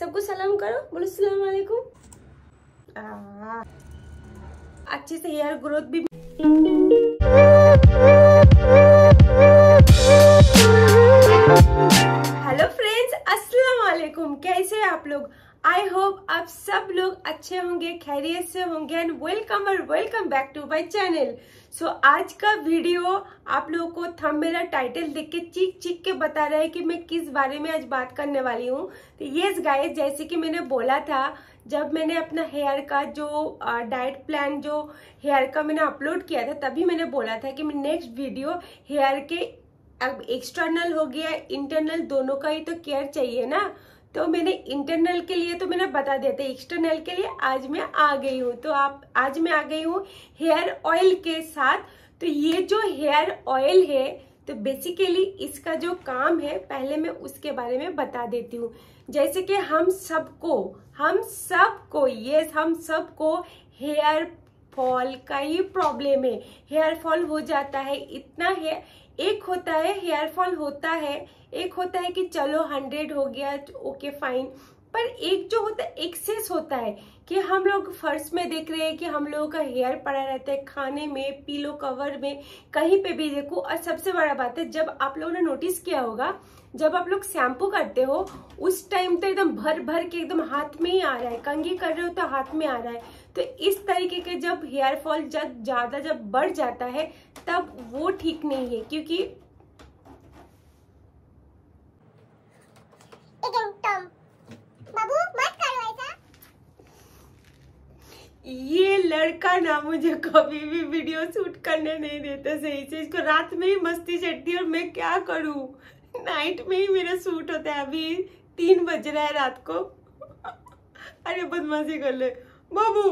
सबको सलाम करो बोलो सलाम वालेकुम हाँ। अच्छे से हेयर ग्रोथ भी हेलो फ्रेंड्स अस्सलाम वालेकुम कैसे हैं आप लोग आई होप आप सब लोग अच्छे होंगे खैरियत से होंगे एंड वेलकम और welcome back to my channel so आज का वीडियो आप लोगों को थम मेरा टाइटल देख के चीख चीख के बता रहा है कि मैं किस बारे में आज बात करने वाली हूँ तो ये गाइस जैसे कि मैंने बोला था जब मैंने अपना हेयर का जो डाइट प्लान जो हेयर का मैंने अपलोड किया था तभी मैंने बोला था कि मैं नेक्स्ट वीडियो हेयर के अब एक्सटर्नल हो गया इंटरनल दोनों का ही तो केयर चाहिए ना तो मैंने इंटरनल के लिए तो मैंने बता दिया था एक्सटर्नल के लिए आज मैं आ गई हूँ तो आप आज मैं आ गई हूँ हेयर ऑयल के साथ तो ये जो हेयर ऑयल है तो बेसिकली इसका जो काम है पहले मैं उसके बारे में बता देती हूँ जैसे कि हम सबको हम सबको ये हम सबको हेयर फॉल कई प्रॉब्लम है हेयर फॉल हो जाता है इतना है एक होता है हेयर फॉल होता है एक होता है कि चलो हंड्रेड हो गया ओके फाइन पर एक जो होता है एक्सेस होता है कि हम लोग फर्श में देख रहे हैं कि हम लोगों का हेयर पड़ा रहता है खाने में पीलो कवर में कहीं पे भी देखो और सबसे बड़ा बात है जब आप लोगों ने नोटिस किया होगा जब आप लोग शैम्पू करते हो उस टाइम तो एकदम भर भर के एकदम हाथ में ही आ रहा है कंगी कर रहे हो तो हाथ में आ रहा है तो इस तरीके के जब हेयर फॉल जब ज़्यादा जब बढ़ जाता है तब वो ठीक नहीं है क्योंकि ये लड़का ना मुझे कभी भी वीडियो शूट करने नहीं देता सही से इसको रात में ही मस्ती चढ़ती है और मैं क्या करूं नाइट में ही मेरा शूट होता है अभी तीन बज रहा है रात को अरे बदमाशी कर ले बाबू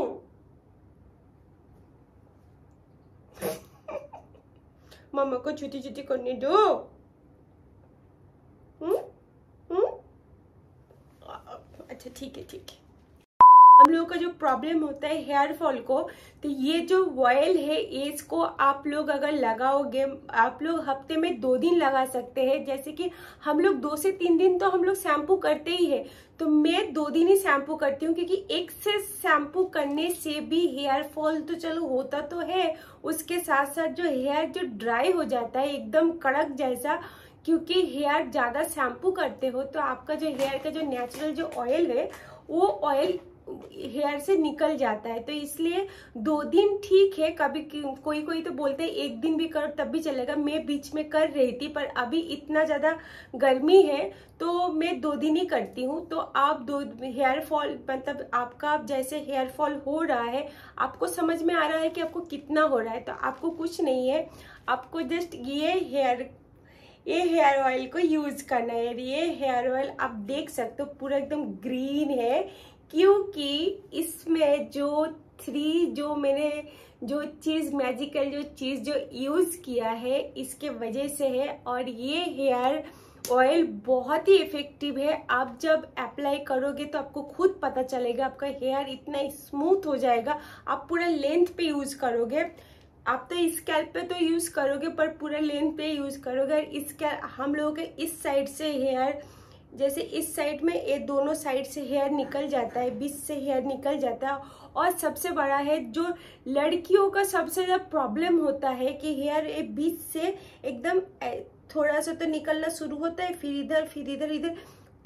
मामा को छुट्टी छुट्टी करने दो अच्छा ठीक है ठीक है हम लोगों का जो प्रॉब्लम होता है हेयर फॉल को तो ये जो ऑयल है इसको आप लोग अगर लगाओगे आप लोग हफ्ते में दो दिन लगा सकते हैं जैसे कि हम लोग दो से तीन दिन तो हम लोग शैम्पू करते ही है तो मैं दो दिन ही शैम्पू करती हूँ क्योंकि एक से शैम्पू करने से भी हेयर फॉल तो चलो होता तो है उसके साथ साथ जो हेयर जो ड्राई हो जाता है एकदम कड़क जैसा क्योंकि हेयर ज़्यादा शैम्पू करते हो तो आपका जो हेयर का जो नेचुरल जो ऑयल है वो ऑयल हेयर से निकल जाता है तो इसलिए दो दिन ठीक है कभी कोई कोई तो बोलते हैं एक दिन भी करो तब भी चलेगा मैं बीच में कर रही थी पर अभी इतना ज़्यादा गर्मी है तो मैं दो दिन ही करती हूँ तो आप दो हेयर फॉल मतलब आपका जैसे हेयर फॉल हो रहा है आपको समझ में आ रहा है कि आपको कितना हो रहा है तो आपको कुछ नहीं है आपको जस्ट ये हेयर ये हेयर ऑयल को यूज़ करना है ये हेयर ऑयल आप देख सकते हो पूरा एकदम ग्रीन है क्योंकि इसमें जो थ्री जो मैंने जो चीज मैजिकल जो चीज जो यूज किया है इसके वजह से है और ये हेयर ऑयल बहुत ही इफेक्टिव है आप जब अप्लाई करोगे तो आपको खुद पता चलेगा आपका हेयर इतना स्मूथ हो जाएगा आप पूरा लेंथ पे यूज करोगे आप तो स्कैल्प पे तो यूज करोगे पर पूरा लेंथ पे यूज करोगे स्कैल हम लोगों के इस साइड से हेयर जैसे इस साइड में ये दोनों साइड से हेयर निकल जाता है बीच से हेयर निकल जाता है और सबसे बड़ा है जो लड़कियों का सबसे ज़्यादा प्रॉब्लम होता है कि हेयर ये बीच से एकदम थोड़ा सा तो निकलना शुरू होता है फिर इधर फिर इधर इधर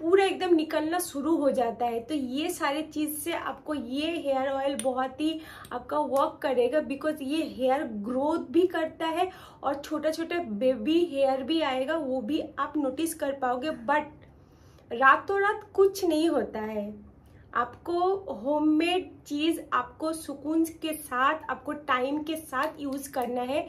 पूरा एकदम निकलना शुरू हो जाता है तो ये सारे चीज़ से आपको ये हेयर ऑयल बहुत ही आपका वर्क करेगा बिकॉज ये हेयर ग्रोथ भी करता है और छोटा छोटा बेबी हेयर भी आएगा वो भी आप नोटिस कर पाओगे बट रातों रात कुछ नहीं होता है आपको होममेड चीज़ आपको सुकून के साथ आपको टाइम के साथ यूज़ करना है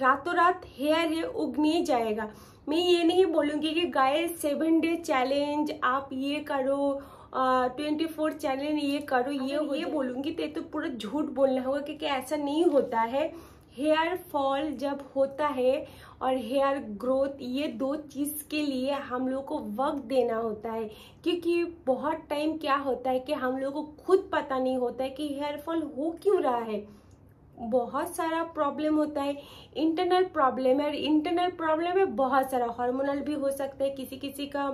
रातों रात हेयर ये उग नहीं जाएगा मैं ये नहीं बोलूंगी कि गाय सेवन डे चैलेंज आप ये करो ट्वेंटी फोर चैलेंज ये करो हाँ, ये ये बोलूँगी तो ये तो पूरा झूठ बोलना होगा क्योंकि ऐसा नहीं होता है हेयर फॉल जब होता है और हेयर ग्रोथ ये दो चीज़ के लिए हम लोग को वक्त देना होता है क्योंकि बहुत टाइम क्या होता है कि हम लोग को खुद पता नहीं होता है कि हेयर फॉल हो क्यों रहा है बहुत सारा प्रॉब्लम होता है इंटरनल प्रॉब्लम है और इंटरनल प्रॉब्लम है बहुत सारा हार्मोनल भी हो सकता है किसी किसी का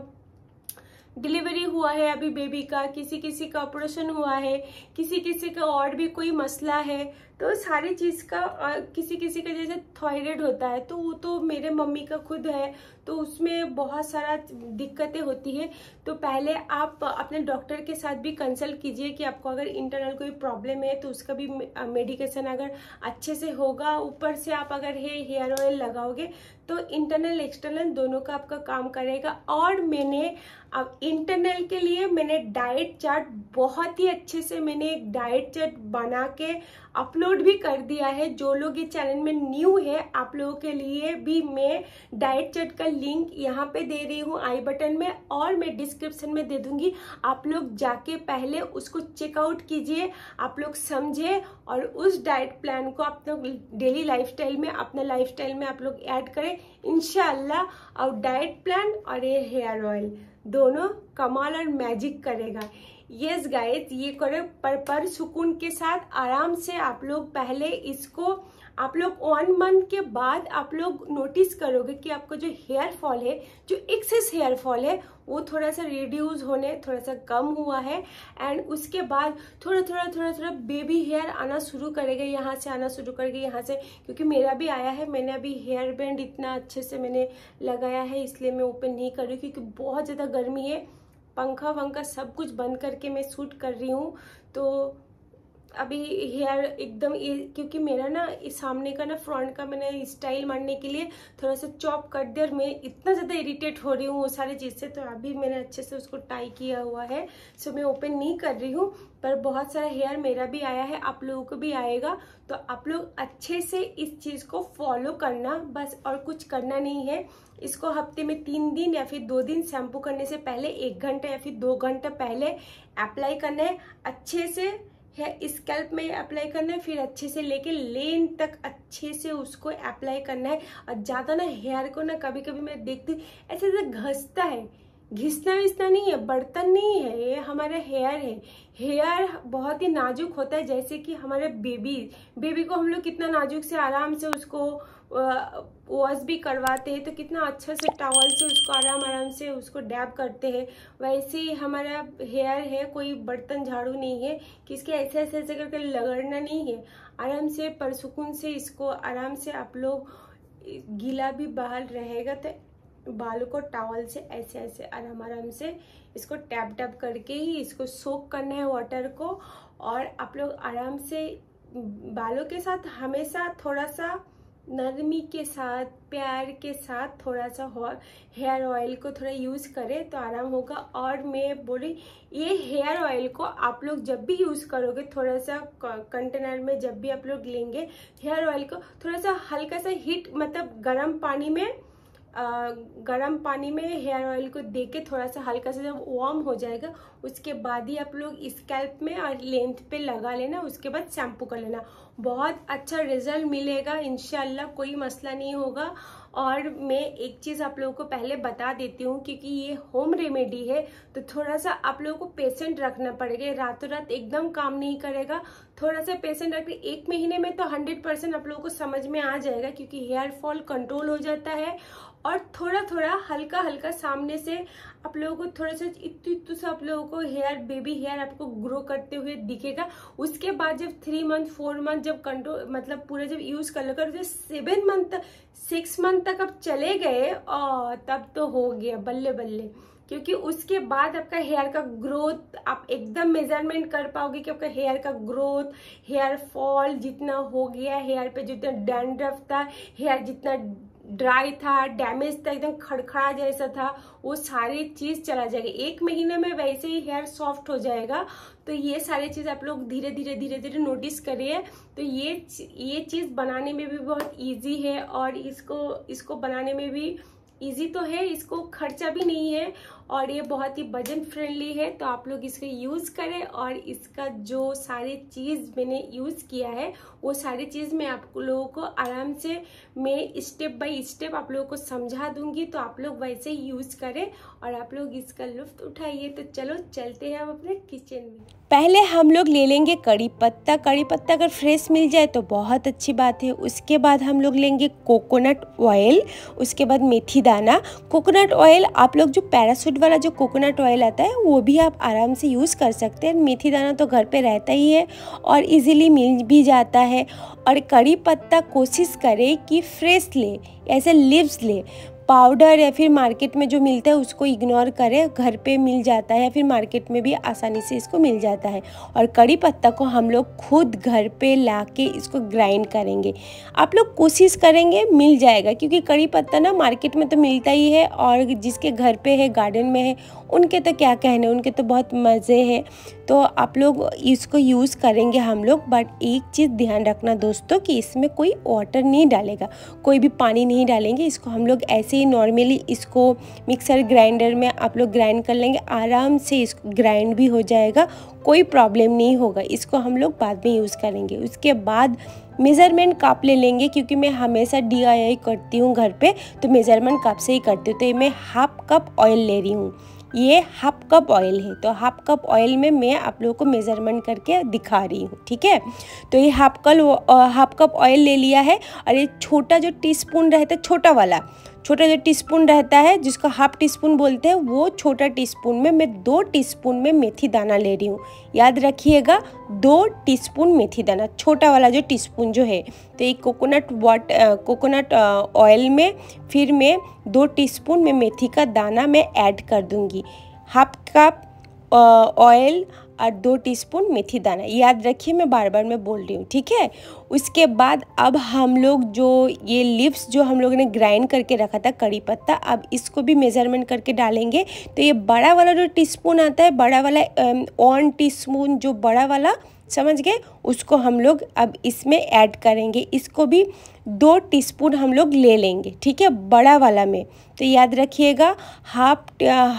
डिलीवरी हुआ है अभी बेबी का किसी किसी का ऑपरेशन हुआ है किसी किसी का और भी कोई मसला है तो सारी चीज़ का आ, किसी किसी का जैसे थायराइड होता है तो वो तो मेरे मम्मी का खुद है तो उसमें बहुत सारा दिक्कतें होती है तो पहले आप अपने डॉक्टर के साथ भी कंसल्ट कीजिए कि आपको अगर इंटरनल कोई प्रॉब्लम है तो उसका भी मेडिकेशन अगर अच्छे से होगा ऊपर से आप अगर हे हेयर ऑयल लगाओगे तो इंटरनल एक्सटर्नल दोनों का आपका काम करेगा और मैंने अब इंटरनल के लिए मैंने डाइट चार्ट बहुत ही अच्छे से मैंने एक डाइट चार्ट बना के अपलोड अपलोड भी कर दिया है जो लोग ये चैनल में न्यू है आप लोगों के लिए भी मैं डाइट चट का लिंक यहाँ पे दे रही हूँ आई बटन में और मैं डिस्क्रिप्शन में दे दूंगी आप लोग जाके पहले उसको चेकआउट कीजिए आप लोग समझे और उस डाइट प्लान को आप लोग डेली लाइफ में अपना लाइफ में आप लोग ऐड करें इनशाला और डाइट प्लान और ये हेयर ऑयल दोनों कमाल और मैजिक करेगा यस गाइस ये करो पर पर सुकून के साथ आराम से आप लोग पहले इसको आप लोग वन मंथ के बाद आप लोग नोटिस करोगे कि आपका जो हेयर फॉल है जो एक्सेस हेयर फॉल है वो थोड़ा सा रिड्यूस होने थोड़ा सा कम हुआ है एंड उसके बाद थोड़ा थोड़ा थोड़ा थोड़ा बेबी हेयर आना शुरू करेगा यहाँ से आना शुरू करेगा यहाँ से क्योंकि मेरा भी आया है मैंने अभी हेयर बैंड इतना अच्छे से मैंने लगाया है इसलिए मैं ओपन नहीं कर रही क्योंकि बहुत ज़्यादा गर्मी है पंखा वंखा सब कुछ बंद करके मैं सूट कर रही हूँ तो अभी हेयर एकदम क्योंकि मेरा ना इस सामने का ना फ्रंट का मैंने स्टाइल मारने के लिए थोड़ा सा चॉप कर दिया और मैं इतना ज़्यादा इरिटेट हो रही हूँ वो सारी चीज़ से तो अभी मैंने अच्छे से उसको टाई किया हुआ है सो मैं ओपन नहीं कर रही हूँ पर बहुत सारा हेयर मेरा भी आया है आप लोगों को भी आएगा तो आप लोग अच्छे से इस चीज़ को फॉलो करना बस और कुछ करना नहीं है इसको हफ्ते में तीन दिन या फिर दो दिन शैम्पू करने से पहले एक घंटा या फिर दो घंटा पहले अप्लाई करना है अच्छे से है स्कैल्प में अप्लाई करना है फिर अच्छे से लेके लेन तक अच्छे से उसको अप्लाई करना है और ज़्यादा ना हेयर को ना कभी कभी मैं देखती ऐसे ऐसे घसता है घिसना विसना नहीं है बर्तन नहीं है ये हमारा हेयर है हेयर बहुत ही नाजुक होता है जैसे कि हमारे बेबी बेबी को हम लोग कितना नाजुक से आराम से उसको वॉश भी करवाते हैं तो कितना अच्छा से टॉवल से उसको आराम आराम से उसको डैब करते हैं वैसे हमारा हेयर है कोई बर्तन झाड़ू नहीं है कि इसके ऐसे ऐसे ऐसे करके लगड़ना नहीं है आराम से परसुकून से इसको आराम से आप लोग गीला भी बाल रहेगा तो बालों को टॉवल से ऐसे ऐसे आराम आराम से इसको टैप टैप करके ही इसको सोक करना है वाटर को और आप लोग आराम से बालों के साथ हमेशा थोड़ा सा नरमी के साथ प्यार के साथ थोड़ा सा हेयर ऑयल को थोड़ा यूज़ करें तो आराम होगा और मैं बोली ये हेयर ऑयल को आप लोग जब भी यूज़ करोगे थोड़ा सा कंटेनर में जब भी आप लोग लेंगे हेयर ऑयल को थोड़ा सा हल्का सा हीट मतलब गर्म पानी में गर्म पानी में हेयर ऑयल को दे के थोड़ा सा हल्का सा जब वार्म हो जाएगा उसके बाद ही आप लोग स्कैल्प में और लेंथ पे लगा लेना उसके बाद शैम्पू कर लेना बहुत अच्छा रिजल्ट मिलेगा इनशाला कोई मसला नहीं होगा और मैं एक चीज़ आप लोगों को पहले बता देती हूँ क्योंकि ये होम रेमेडी है तो थोड़ा सा आप लोगों को पेशेंट रखना पड़ेगा रातों रात एकदम काम नहीं करेगा थोड़ा सा पेशेंट रख एक महीने में तो हंड्रेड परसेंट आप लोगों को समझ में आ जाएगा क्योंकि हेयर फॉल कंट्रोल हो जाता है और थोड़ा थोड़ा हल्का हल्का सामने से आप लोगों को थोड़ा सा इतू इतू सा आप लोगों को हेयर बेबी हेयर आपको ग्रो करते हुए दिखेगा उसके बाद जब थ्री मंथ फोर मंथ जब कंट्रोल मतलब पूरा जब यूज कर लो जब सेवन मंथ तक सिक्स मंथ तक आप चले गए और तब तो हो गया बल्ले बल्ले क्योंकि उसके बाद आपका हेयर का ग्रोथ आप एकदम मेजरमेंट कर पाओगे कि आपका हेयर का ग्रोथ हेयर फॉल जितना हो गया हेयर पे जितना डैंड्रफ था हेयर जितना ड्राई था डैमेज था एकदम खड़खड़ा जैसा था वो सारी चीज़ चला जाएगी एक महीने में वैसे ही हेयर सॉफ्ट हो जाएगा तो ये सारी चीज़ आप लोग धीरे धीरे धीरे धीरे नोटिस करिए तो ये ये चीज़ बनाने में भी बहुत इजी है और इसको इसको बनाने में भी इजी तो है इसको खर्चा भी नहीं है और ये बहुत ही बजट फ्रेंडली है तो आप लोग इसको यूज़ करें और इसका जो सारे चीज़ मैंने यूज़ किया है वो सारी चीज़ मैं आप लोगों को आराम से मैं स्टेप बाय स्टेप आप लोगों को समझा दूंगी तो आप लोग वैसे यूज़ करें और आप लोग इसका लुफ्त उठाइए तो चलो चलते हैं हम अपने किचन में पहले हम लोग ले लेंगे कड़ी पत्ता कड़ी पत्ता अगर फ्रेश मिल जाए तो बहुत अच्छी बात है उसके बाद हम लोग लेंगे कोकोनट ऑयल उसके बाद मेथी दाना कोकोनट ऑयल आप लोग जो पैरासूट वाला जो कोकोनट ऑयल आता है वो भी आप आराम से यूज़ कर सकते हैं मेथी दाना तो घर पे रहता ही है और इजीली मिल भी जाता है और कड़ी पत्ता कोशिश करें कि फ्रेश ले ऐसे लिप्स ले पाउडर या फिर मार्केट में जो मिलता है उसको इग्नोर करें घर पे मिल जाता है या फिर मार्केट में भी आसानी से इसको मिल जाता है और कड़ी पत्ता को हम लोग खुद घर पे ला के इसको ग्राइंड करेंगे आप लोग कोशिश करेंगे मिल जाएगा क्योंकि कड़ी पत्ता ना मार्केट में तो मिलता ही है और जिसके घर पे है गार्डन में है उनके तो क्या कहने उनके तो बहुत मज़े हैं तो आप लोग इसको यूज़ करेंगे हम लोग बट एक चीज़ ध्यान रखना दोस्तों कि इसमें कोई वाटर नहीं डालेगा कोई भी पानी नहीं डालेंगे इसको हम लोग ऐसे ही नॉर्मली इसको मिक्सर ग्राइंडर में आप लोग ग्राइंड कर लेंगे आराम से इसको ग्राइंड भी हो जाएगा कोई प्रॉब्लम नहीं होगा इसको हम लोग बाद में यूज़ करेंगे उसके बाद मेज़रमेंट कप ले लेंगे क्योंकि मैं हमेशा डी करती हूँ घर पे तो मेज़रमेंट कप से ही करती हूँ तो मैं हाफ कप ऑयल ले रही हूँ ये हाफ कप ऑयल है तो हाफ कप ऑयल में मैं आप लोगों को मेज़रमेंट करके दिखा रही हूँ ठीक है तो ये हाफ कल हाफ कप ऑयल ले लिया है और ये छोटा जो टीस्पून रहता है छोटा वाला छोटा जो टीस्पून रहता है जिसको हाफ टी स्पून बोलते हैं वो छोटा टीस्पून में मैं दो टीस्पून में मेथी दाना ले रही हूँ याद रखिएगा दो टीस्पून मेथी दाना छोटा वाला जो टीस्पून जो है तो एक कोकोनट वाट कोकोनट ऑयल में फिर मैं दो टीस्पून में मेथी का दाना मैं ऐड कर दूँगी हाफ कप ऑयल और दो टीस्पून मेथी दाना याद रखिए मैं बार बार मैं बोल रही हूँ ठीक है उसके बाद अब हम लोग जो ये लिप्स जो हम लोगों ने ग्राइंड करके रखा था कड़ी पत्ता अब इसको भी मेज़रमेंट करके डालेंगे तो ये बड़ा वाला जो टीस्पून आता है बड़ा वाला ऑन टीस्पून जो बड़ा वाला समझ गए उसको हम लोग अब इसमें ऐड करेंगे इसको भी दो टीस्पून हम लोग ले लेंगे ठीक है बड़ा वाला में तो याद रखिएगा हाफ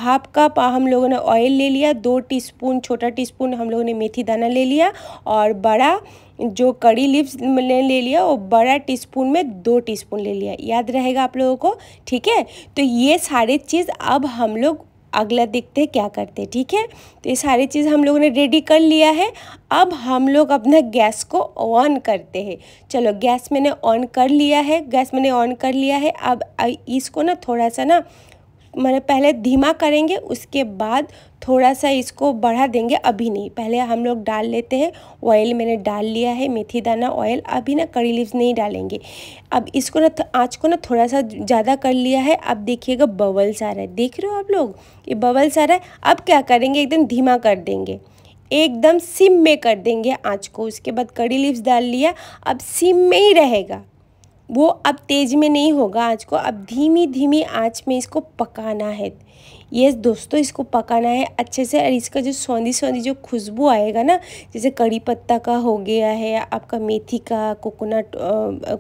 हाफ कप हम लोगों ने ऑयल ले लिया दो टीस्पून छोटा टीस्पून हम लोगों ने मेथी दाना ले लिया और बड़ा जो कड़ी लिप्स ले, ले लिया वो बड़ा टीस्पून में दो टीस्पून ले लिया याद रहेगा आप लोगों को ठीक है तो ये सारे चीज़ अब हम लोग अगला देखते हैं क्या करते हैं ठीक है तो ये सारी चीज़ हम लोगों ने रेडी कर लिया है अब हम लोग अपना गैस को ऑन करते हैं चलो गैस मैंने ऑन कर लिया है गैस मैंने ऑन कर लिया है अब इसको ना थोड़ा सा ना मैंने मतलब पहले धीमा करेंगे उसके बाद थोड़ा सा इसको बढ़ा देंगे अभी नहीं पहले हम लोग डाल लेते हैं ऑयल मैंने डाल लिया है मेथी दाना ऑयल अभी ना करी लीव्स नहीं डालेंगे अब इसको ना आँच को ना थोड़ा सा ज़्यादा कर लिया है अब देखिएगा बबल्स आ रहा है देख रहे हो आप लोग ये बबल्स आ रहा है अब क्या करेंगे एकदम धीमा कर देंगे एकदम सिम में कर देंगे आँच को उसके बाद कड़ी लीव्स डाल लिया अब सिम में ही रहेगा वो अब तेज़ में नहीं होगा आँच को अब धीमी धीमी आँच में इसको पकाना है ये दोस्तों इसको पकाना है अच्छे से और इसका जो सौंधी सौंधी जो खुशबू आएगा ना जैसे कड़ी पत्ता का हो गया है आपका मेथी का कोकोनट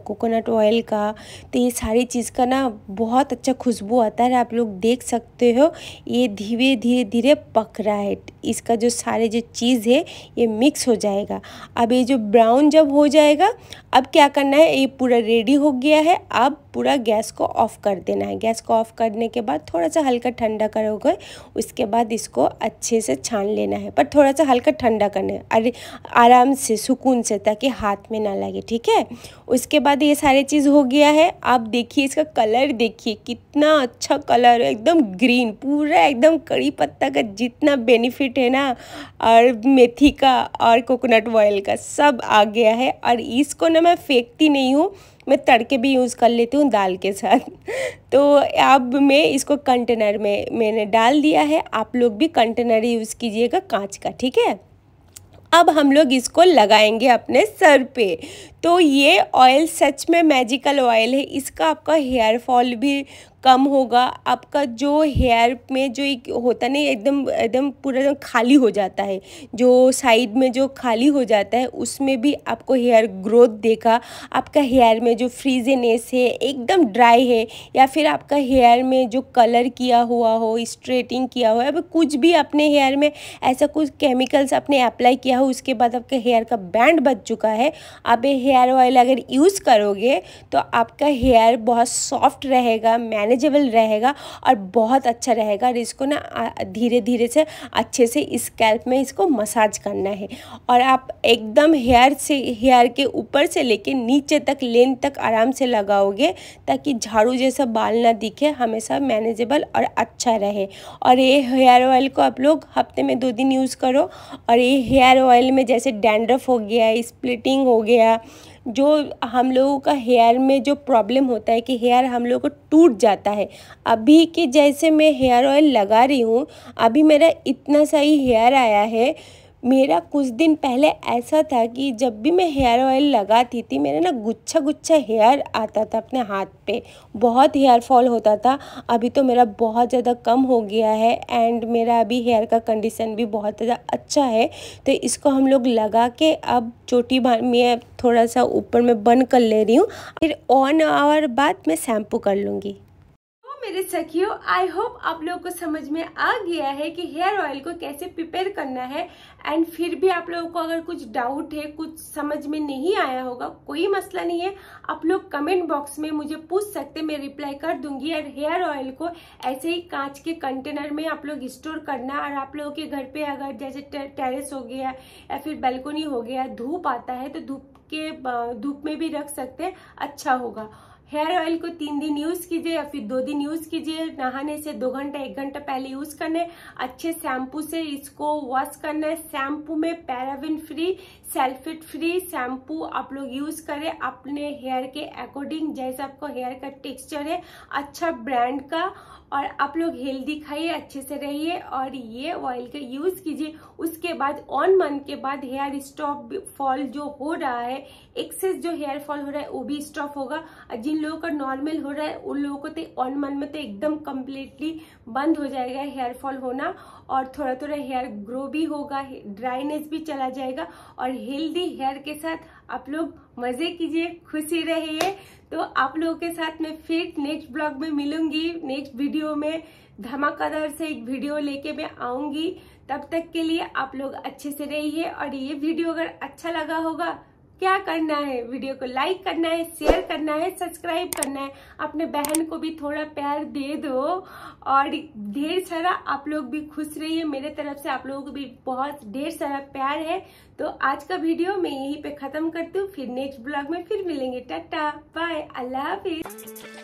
कोकोनट ऑयल का तो ये सारी चीज़ का ना बहुत अच्छा खुशबू आता है आप लोग देख सकते हो ये धीरे धीरे धीरे पक रहा है इसका जो सारे जो चीज़ है ये मिक्स हो जाएगा अब ये जो ब्राउन जब हो जाएगा अब क्या करना है ये पूरा रेडी हो गया है अब पूरा गैस को ऑफ़ कर देना है गैस को ऑफ़ करने के बाद थोड़ा सा हल्का ठंडा करोगे उसके बाद इसको अच्छे से छान लेना है पर थोड़ा सा हल्का ठंडा करना है अरे आराम से सुकून से ताकि हाथ में ना लगे ठीक है उसके बाद ये सारी चीज़ हो गया है आप देखिए इसका कलर देखिए कितना अच्छा कलर है एकदम ग्रीन पूरा एकदम कड़ी पत्ता का जितना बेनिफिट है ना और मेथी का और कोकोनट ऑयल का सब आ गया है और इसको ना मैं फेंकती नहीं हूँ मैं तड़के भी यूज़ कर लेती हूँ दाल के साथ तो अब मैं इसको कंटेनर में मैंने डाल दिया है आप लोग भी कंटेनर यूज़ कीजिएगा कांच का ठीक है अब हम लोग इसको लगाएंगे अपने सर पे तो ये ऑयल सच में मैजिकल ऑयल है इसका आपका हेयर फॉल भी कम होगा आपका जो हेयर में जो एक होता नहीं एकदम एकदम पूरा एकदम खाली हो जाता है जो साइड में जो खाली हो जाता है उसमें भी आपको हेयर ग्रोथ देखा आपका हेयर में जो फ्रीजनेस है एकदम ड्राई है या फिर आपका हेयर में जो कलर किया हुआ हो स्ट्रेटिंग किया हुआ है कुछ भी अपने हेयर में ऐसा कुछ केमिकल्स आपने अप्लाई किया हो उसके बाद आपके हेयर का बैंड बच चुका है आप हेयर हेयर ऑयल अगर यूज़ करोगे तो आपका हेयर बहुत सॉफ्ट रहेगा मैनेजेबल रहेगा और बहुत अच्छा रहेगा और इसको ना धीरे धीरे से अच्छे से स्कैल्प में इसको मसाज करना है और आप एकदम हेयर से हेयर के ऊपर से लेके नीचे तक लेंथ तक आराम से लगाओगे ताकि झाड़ू जैसा बाल ना दिखे हमेशा मैनेजेबल और अच्छा रहे और ये हेयर ऑयल को आप लोग हफ्ते में दो दिन यूज़ करो और ये हेयर ऑयल में जैसे डैंड्रफ हो गया स्प्लिटिंग हो गया जो हम लोगों का हेयर में जो प्रॉब्लम होता है कि हेयर हम लोगों को टूट जाता है अभी के जैसे मैं हेयर ऑयल लगा रही हूँ अभी मेरा इतना सा ही हेयर आया है मेरा कुछ दिन पहले ऐसा था कि जब भी मैं हेयर ऑयल लगाती थी मेरा ना गुच्छा गुच्छा हेयर आता था अपने हाथ पे बहुत हेयर फॉल होता था अभी तो मेरा बहुत ज़्यादा कम हो गया है एंड मेरा अभी हेयर का कंडीशन भी बहुत ज़्यादा अच्छा है तो इसको हम लोग लगा के अब चोटी मैं थोड़ा सा ऊपर में बंद कर ले रही हूँ फिर ऑन आवर बाद मैं शैम्पू कर लूँगी मेरे सखियों आई होप आप लोगों को समझ में आ गया है कि हेयर ऑयल को कैसे प्रिपेयर करना है एंड फिर भी आप लोगों को अगर कुछ डाउट है कुछ समझ में नहीं आया होगा कोई मसला नहीं है आप लोग कमेंट बॉक्स में मुझे पूछ सकते मैं रिप्लाई कर दूंगी और हेयर ऑयल को ऐसे ही कांच के कंटेनर में आप लोग स्टोर करना और आप लोगों के घर पे अगर जैसे टेरिस हो गया या फिर बेल्कोनी हो गया धूप आता है तो धूप के धूप में भी रख सकते हैं अच्छा होगा हेयर ऑयल को तीन दिन यूज कीजिए या फिर दो दिन यूज कीजिए नहाने से दो घंटा एक घंटा पहले यूज करने अच्छे शैम्पू से इसको वॉश करना है शैम्पू में paraben free sulphate free shampoo आप लोग यूज करें अपने हेयर के अकॉर्डिंग जैसा आपको हेयर का टेक्सचर है अच्छा ब्रांड का और आप लोग हेल्दी खाइए अच्छे से रहिए और ये ऑयल का यूज कीजिए उसके बाद ऑन मंथ के बाद हेयर स्टॉप फॉल जो हो रहा है एक्सेस जो हेयर फॉल हो रहा है वो भी स्टॉप होगा और जिन लोगों का नॉर्मल हो रहा है उन लोगों को तो ऑन मन में तो एकदम कम्प्लीटली बंद हो जाएगा हेयर फॉल होना और थोड़ा थोड़ा हेयर ग्रो भी होगा ड्राइनेस भी चला जाएगा और हेल्दी हेयर के साथ आप लोग मजे कीजिए खुशी रहिए तो आप लोगों के साथ मैं फिर नेक्स्ट ब्लॉग में मिलूंगी नेक्स्ट वीडियो में धमाकेदार से एक वीडियो लेके मैं आऊंगी तब तक के लिए आप लोग अच्छे से रहिए और ये वीडियो अगर अच्छा लगा होगा क्या करना है वीडियो को लाइक करना है शेयर करना है सब्सक्राइब करना है अपने बहन को भी थोड़ा प्यार दे दो और ढेर सारा आप लोग भी खुश रहिए मेरे तरफ से आप लोगों को भी बहुत ढेर सारा प्यार है तो आज का वीडियो मैं यहीं पे खत्म करती हूँ फिर नेक्स्ट ब्लॉग में फिर मिलेंगे टाटा बाय अल्लाह हाफिज